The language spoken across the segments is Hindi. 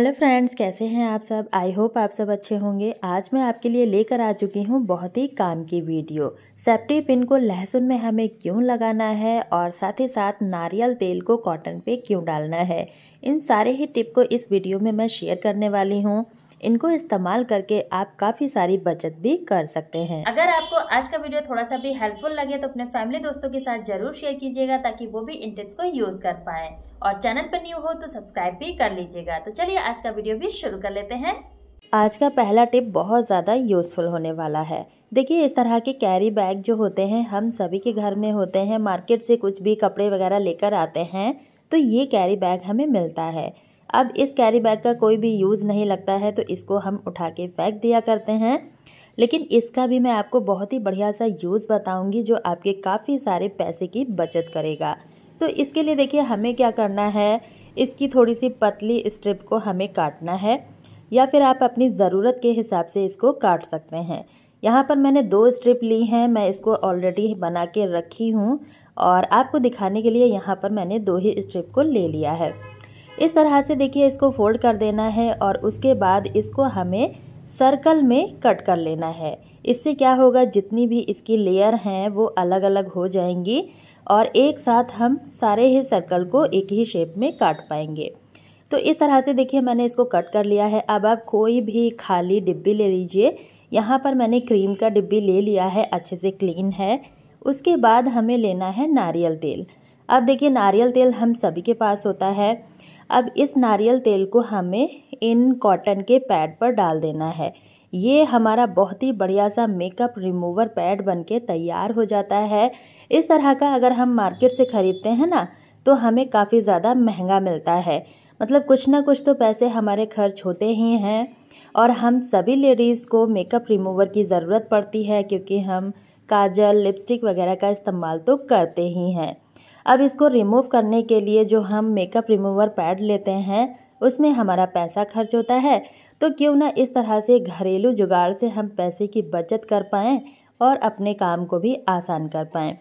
हेलो फ्रेंड्स कैसे हैं आप सब आई होप आप सब अच्छे होंगे आज मैं आपके लिए लेकर आ चुकी हूँ बहुत ही काम की वीडियो सेप्टी पिन को लहसुन में हमें क्यों लगाना है और साथ ही साथ नारियल तेल को कॉटन पे क्यों डालना है इन सारे ही टिप को इस वीडियो में मैं शेयर करने वाली हूँ इनको इस्तेमाल करके आप काफ़ी सारी बचत भी कर सकते हैं अगर आपको आज का वीडियो थोड़ा सा भी हेल्पफुल लगे तो अपने फैमिली दोस्तों के साथ जरूर शेयर कीजिएगा ताकि वो भी इन टिप्स को यूज़ कर पाए और चैनल पर न्यू हो तो सब्सक्राइब भी कर लीजिएगा तो चलिए आज का वीडियो भी शुरू कर लेते हैं आज का पहला टिप बहुत ज़्यादा यूज़फुल होने वाला है देखिए इस तरह के कैरी बैग जो होते हैं हम सभी के घर में होते हैं मार्केट से कुछ भी कपड़े वगैरह लेकर आते हैं तो ये कैरी बैग हमें मिलता है अब इस कैरी बैग का कोई भी यूज़ नहीं लगता है तो इसको हम उठा के फेंक दिया करते हैं लेकिन इसका भी मैं आपको बहुत ही बढ़िया सा यूज़ बताऊंगी जो आपके काफ़ी सारे पैसे की बचत करेगा तो इसके लिए देखिए हमें क्या करना है इसकी थोड़ी सी पतली स्ट्रिप को हमें काटना है या फिर आप अपनी ज़रूरत के हिसाब से इसको काट सकते हैं यहाँ पर मैंने दो स्ट्रिप ली हैं मैं इसको ऑलरेडी बना के रखी हूँ और आपको दिखाने के लिए यहाँ पर मैंने दो ही स्ट्रिप को ले लिया है इस तरह से देखिए इसको फोल्ड कर देना है और उसके बाद इसको हमें सर्कल में कट कर लेना है इससे क्या होगा जितनी भी इसकी लेयर हैं वो अलग अलग हो जाएंगी और एक साथ हम सारे ही सर्कल को एक ही शेप में काट पाएंगे तो इस तरह से देखिए मैंने इसको कट कर लिया है अब आप कोई भी खाली डिब्बी ले लीजिए यहाँ पर मैंने क्रीम का डिब्बी ले लिया है अच्छे से क्लीन है उसके बाद हमें लेना है नारियल तेल अब देखिए नारियल तेल हम सभी के पास होता है अब इस नारियल तेल को हमें इन कॉटन के पैड पर डाल देना है ये हमारा बहुत ही बढ़िया सा मेकअप रिमूवर पैड बनके तैयार हो जाता है इस तरह का अगर हम मार्केट से ख़रीदते हैं ना तो हमें काफ़ी ज़्यादा महंगा मिलता है मतलब कुछ ना कुछ तो पैसे हमारे खर्च होते ही हैं और हम सभी लेडीज़ को मेकअप रिमूवर की ज़रूरत पड़ती है क्योंकि हम काजल लिपस्टिक वगैरह का इस्तेमाल तो करते ही हैं अब इसको रिमूव करने के लिए जो हम मेकअप रिमूवर पैड लेते हैं उसमें हमारा पैसा खर्च होता है तो क्यों ना इस तरह से घरेलू जुगाड़ से हम पैसे की बचत कर पाएँ और अपने काम को भी आसान कर पाएँ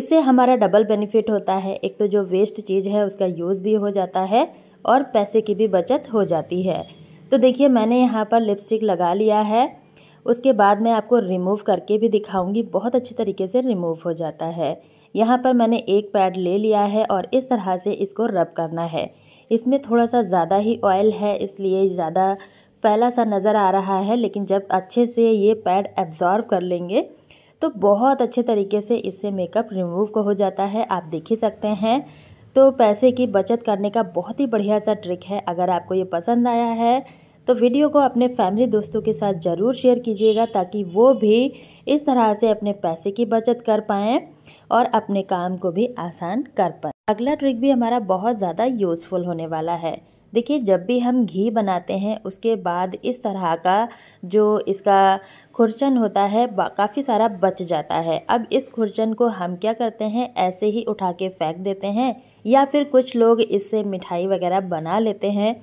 इससे हमारा डबल बेनिफिट होता है एक तो जो वेस्ट चीज़ है उसका यूज़ भी हो जाता है और पैसे की भी बचत हो जाती है तो देखिए मैंने यहाँ पर लिपस्टिक लगा लिया है उसके बाद मैं आपको रिमूव करके भी दिखाऊंगी बहुत अच्छे तरीके से रिमूव हो जाता है यहाँ पर मैंने एक पैड ले लिया है और इस तरह से इसको रब करना है इसमें थोड़ा सा ज़्यादा ही ऑयल है इसलिए ज़्यादा फैला सा नज़र आ रहा है लेकिन जब अच्छे से ये पैड एब्ज़ॉर्व कर लेंगे तो बहुत अच्छे तरीके से इससे मेकअप रिमूव हो जाता है आप देख ही सकते हैं तो पैसे की बचत करने का बहुत ही बढ़िया सा ट्रिक है अगर आपको ये पसंद आया है तो वीडियो को अपने फैमिली दोस्तों के साथ ज़रूर शेयर कीजिएगा ताकि वो भी इस तरह से अपने पैसे की बचत कर पाएँ और अपने काम को भी आसान कर पाएँ अगला ट्रिक भी हमारा बहुत ज़्यादा यूज़फुल होने वाला है देखिए जब भी हम घी बनाते हैं उसके बाद इस तरह का जो इसका खुरचन होता है काफ़ी सारा बच जाता है अब इस खुरचन को हम क्या करते हैं ऐसे ही उठा के फेंक देते हैं या फिर कुछ लोग इससे मिठाई वगैरह बना लेते हैं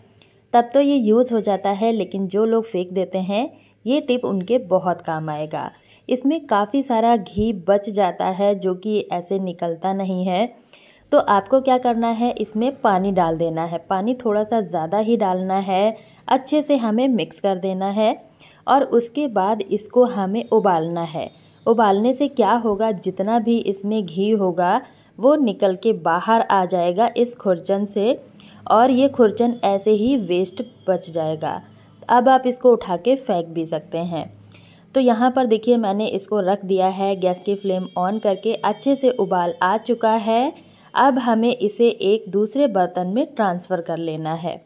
तब तो ये यूज़ हो जाता है लेकिन जो लोग फेंक देते हैं ये टिप उनके बहुत काम आएगा इसमें काफ़ी सारा घी बच जाता है जो कि ऐसे निकलता नहीं है तो आपको क्या करना है इसमें पानी डाल देना है पानी थोड़ा सा ज़्यादा ही डालना है अच्छे से हमें मिक्स कर देना है और उसके बाद इसको हमें उबालना है उबालने से क्या होगा जितना भी इसमें घी होगा वो निकल के बाहर आ जाएगा इस खुरचन से और ये खुरचन ऐसे ही वेस्ट बच जाएगा अब आप इसको उठा के फेंक भी सकते हैं तो यहाँ पर देखिए मैंने इसको रख दिया है गैस की फ्लेम ऑन करके अच्छे से उबाल आ चुका है अब हमें इसे एक दूसरे बर्तन में ट्रांसफ़र कर लेना है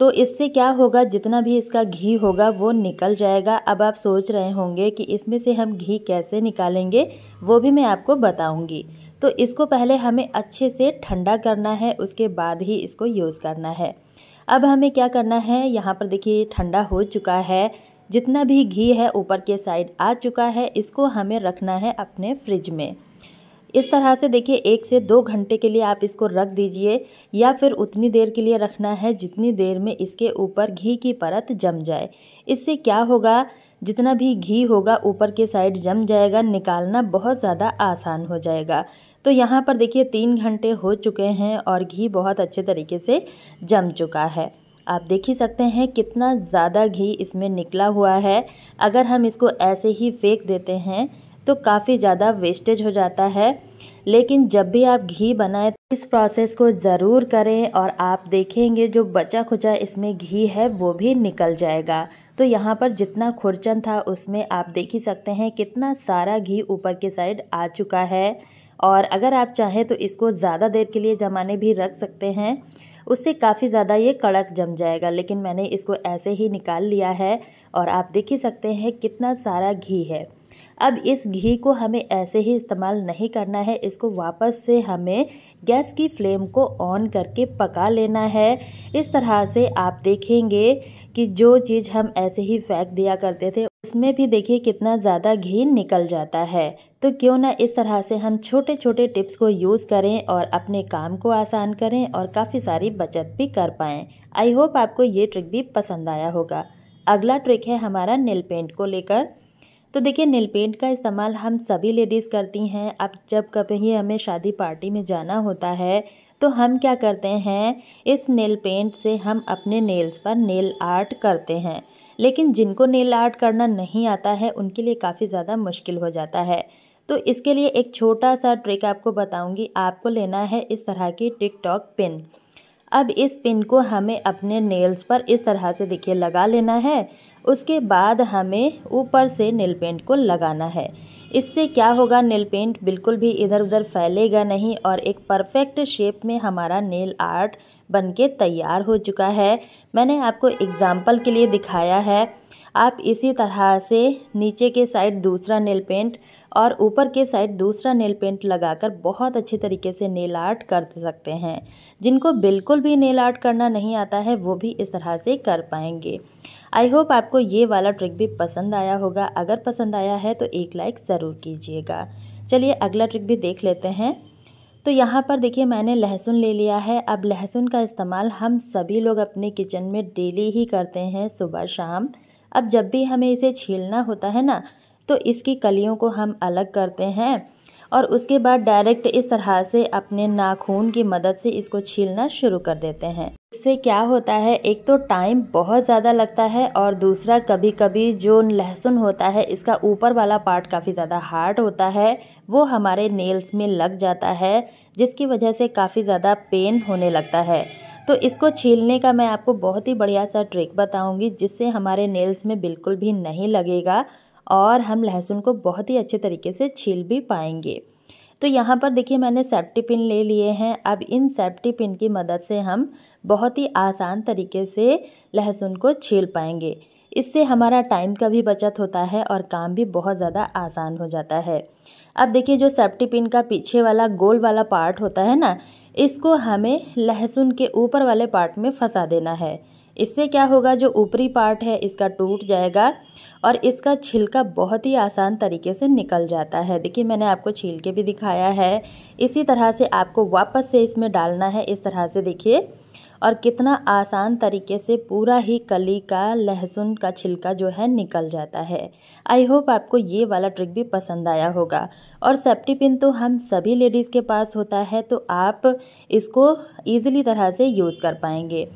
तो इससे क्या होगा जितना भी इसका घी होगा वो निकल जाएगा अब आप सोच रहे होंगे कि इसमें से हम घी कैसे निकालेंगे वो भी मैं आपको बताऊंगी तो इसको पहले हमें अच्छे से ठंडा करना है उसके बाद ही इसको यूज़ करना है अब हमें क्या करना है यहाँ पर देखिए ठंडा हो चुका है जितना भी घी है ऊपर के साइड आ चुका है इसको हमें रखना है अपने फ्रिज में इस तरह से देखिए एक से दो घंटे के लिए आप इसको रख दीजिए या फिर उतनी देर के लिए रखना है जितनी देर में इसके ऊपर घी की परत जम जाए इससे क्या होगा जितना भी घी होगा ऊपर के साइड जम जाएगा निकालना बहुत ज़्यादा आसान हो जाएगा तो यहाँ पर देखिए तीन घंटे हो चुके हैं और घी बहुत अच्छे तरीके से जम चुका है आप देख ही सकते हैं कितना ज़्यादा घी इसमें निकला हुआ है अगर हम इसको ऐसे ही फेंक देते हैं तो काफ़ी ज़्यादा वेस्टेज हो जाता है लेकिन जब भी आप घी बनाएं तो इस प्रोसेस को ज़रूर करें और आप देखेंगे जो बचा खुचा इसमें घी है वो भी निकल जाएगा तो यहाँ पर जितना खुरचन था उसमें आप देख ही सकते हैं कितना सारा घी ऊपर के साइड आ चुका है और अगर आप चाहें तो इसको ज़्यादा देर के लिए जमाने भी रख सकते हैं उससे काफ़ी ज़्यादा ये कड़क जम जाएगा लेकिन मैंने इसको ऐसे ही निकाल लिया है और आप देख ही सकते हैं कितना सारा घी है अब इस घी को हमें ऐसे ही इस्तेमाल नहीं करना है इसको वापस से हमें गैस की फ्लेम को ऑन करके पका लेना है इस तरह से आप देखेंगे कि जो चीज़ हम ऐसे ही फेंक दिया करते थे उसमें भी देखिए कितना ज़्यादा घी निकल जाता है तो क्यों ना इस तरह से हम छोटे छोटे टिप्स को यूज़ करें और अपने काम को आसान करें और काफ़ी सारी बचत भी कर पाएँ आई होप आपको ये ट्रिक भी पसंद आया होगा अगला ट्रिक है हमारा नेल पेंट को लेकर तो देखिए नेल पेंट का इस्तेमाल हम सभी लेडीज़ करती हैं अब जब कभी हमें शादी पार्टी में जाना होता है तो हम क्या करते हैं इस नेल पेंट से हम अपने नेल्स पर नेल आर्ट करते हैं लेकिन जिनको नेल आर्ट करना नहीं आता है उनके लिए काफ़ी ज़्यादा मुश्किल हो जाता है तो इसके लिए एक छोटा सा ट्रिक आपको बताऊंगी आपको लेना है इस तरह की टिकटॉक पिन अब इस पिन को हमें अपने नेल्स पर इस तरह से देखिए लगा लेना है उसके बाद हमें ऊपर से नेल पेंट को लगाना है इससे क्या होगा नेल पेंट बिल्कुल भी इधर उधर फैलेगा नहीं और एक परफेक्ट शेप में हमारा नेल आर्ट बनके तैयार हो चुका है मैंने आपको एग्जाम्पल के लिए दिखाया है आप इसी तरह से नीचे के साइड दूसरा नेल पेंट और ऊपर के साइड दूसरा नेल पेंट लगाकर बहुत अच्छे तरीके से नेल आर्ट कर सकते हैं जिनको बिल्कुल भी नेल आर्ट करना नहीं आता है वो भी इस तरह से कर पाएंगे आई होप आपको ये वाला ट्रिक भी पसंद आया होगा अगर पसंद आया है तो एक लाइक ज़रूर कीजिएगा चलिए अगला ट्रिक भी देख लेते हैं तो यहाँ पर देखिए मैंने लहसुन ले लिया है अब लहसुन का इस्तेमाल हम सभी लोग अपने किचन में डेली ही करते हैं सुबह शाम अब जब भी हमें इसे छीलना होता है ना तो इसकी कलियों को हम अलग करते हैं और उसके बाद डायरेक्ट इस तरह से अपने नाखून की मदद से इसको छीलना शुरू कर देते हैं इससे क्या होता है एक तो टाइम बहुत ज़्यादा लगता है और दूसरा कभी कभी जो लहसुन होता है इसका ऊपर वाला पार्ट काफ़ी ज़्यादा हार्ड होता है वो हमारे नेल्स में लग जाता है जिसकी वजह से काफ़ी ज़्यादा पेन होने लगता है तो इसको छीलने का मैं आपको बहुत ही बढ़िया सा ट्रिक बताऊंगी जिससे हमारे नेल्स में बिल्कुल भी नहीं लगेगा और हम लहसुन को बहुत ही अच्छे तरीके से छील भी पाएंगे तो यहाँ पर देखिए मैंने सेफ्टी पिन ले लिए हैं अब इन सेफ्टी पिन की मदद से हम बहुत ही आसान तरीके से लहसुन को छील पाएंगे इससे हमारा टाइम का भी बचत होता है और काम भी बहुत ज़्यादा आसान हो जाता है अब देखिए जो सेफ्टी पिन का पीछे वाला गोल वाला पार्ट होता है ना इसको हमें लहसुन के ऊपर वाले पार्ट में फंसा देना है इससे क्या होगा जो ऊपरी पार्ट है इसका टूट जाएगा और इसका छिलका बहुत ही आसान तरीके से निकल जाता है देखिए मैंने आपको छील के भी दिखाया है इसी तरह से आपको वापस से इसमें डालना है इस तरह से देखिए और कितना आसान तरीके से पूरा ही कली का लहसुन का छिलका जो है निकल जाता है आई होप आपको ये वाला ट्रिक भी पसंद आया होगा और सेफ्टी पिन तो हम सभी लेडीज़ के पास होता है तो आप इसको ईजिली तरह से यूज़ कर पाएंगे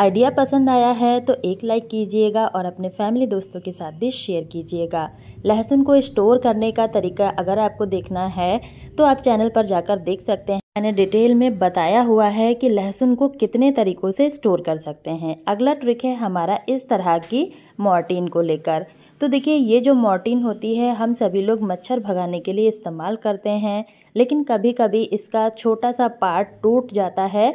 आइडिया पसंद आया है तो एक लाइक कीजिएगा और अपने फैमिली दोस्तों के साथ भी शेयर कीजिएगा लहसुन को स्टोर करने का तरीका अगर आपको देखना है तो आप चैनल पर जाकर देख सकते हैं मैंने डिटेल में बताया हुआ है कि लहसुन को कितने तरीक़ों से स्टोर कर सकते हैं अगला ट्रिक है हमारा इस तरह की मोर्टीन को लेकर तो देखिए ये जो मोर्टीन होती है हम सभी लोग मच्छर भगाने के लिए इस्तेमाल करते हैं लेकिन कभी कभी इसका छोटा सा पार्ट टूट जाता है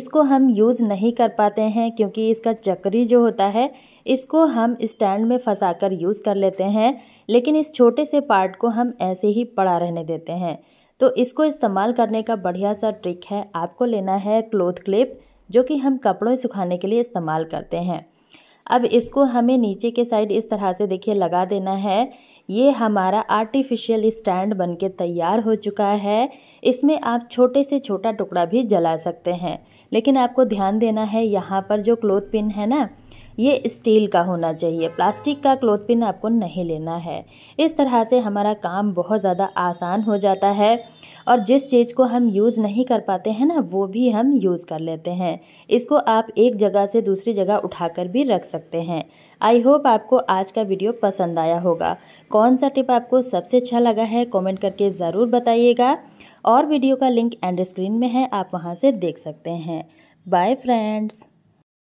इसको हम यूज़ नहीं कर पाते हैं क्योंकि इसका चक्री जो होता है इसको हम स्टैंड में फंसा कर यूज़ कर लेते हैं लेकिन इस छोटे से पार्ट को हम ऐसे ही पड़ा रहने देते हैं तो इसको इस्तेमाल करने का बढ़िया सा ट्रिक है आपको लेना है क्लोथ क्लिप जो कि हम कपड़ों सुखाने के लिए इस्तेमाल करते हैं अब इसको हमें नीचे के साइड इस तरह से देखिए लगा देना है ये हमारा आर्टिफिशियल स्टैंड बनके तैयार हो चुका है इसमें आप छोटे से छोटा टुकड़ा भी जला सकते हैं लेकिन आपको ध्यान देना है यहाँ पर जो क्लोथ पिन है ना ये स्टील का होना चाहिए प्लास्टिक का क्लोथ पिन आपको नहीं लेना है इस तरह से हमारा काम बहुत ज़्यादा आसान हो जाता है और जिस चीज़ को हम यूज़ नहीं कर पाते हैं ना वो भी हम यूज़ कर लेते हैं इसको आप एक जगह से दूसरी जगह उठाकर भी रख सकते हैं आई होप आपको आज का वीडियो पसंद आया होगा कौन सा टिप आपको सबसे अच्छा लगा है कमेंट करके ज़रूर बताइएगा और वीडियो का लिंक एंड स्क्रीन में है आप वहाँ से देख सकते हैं बाय फ्रेंड्स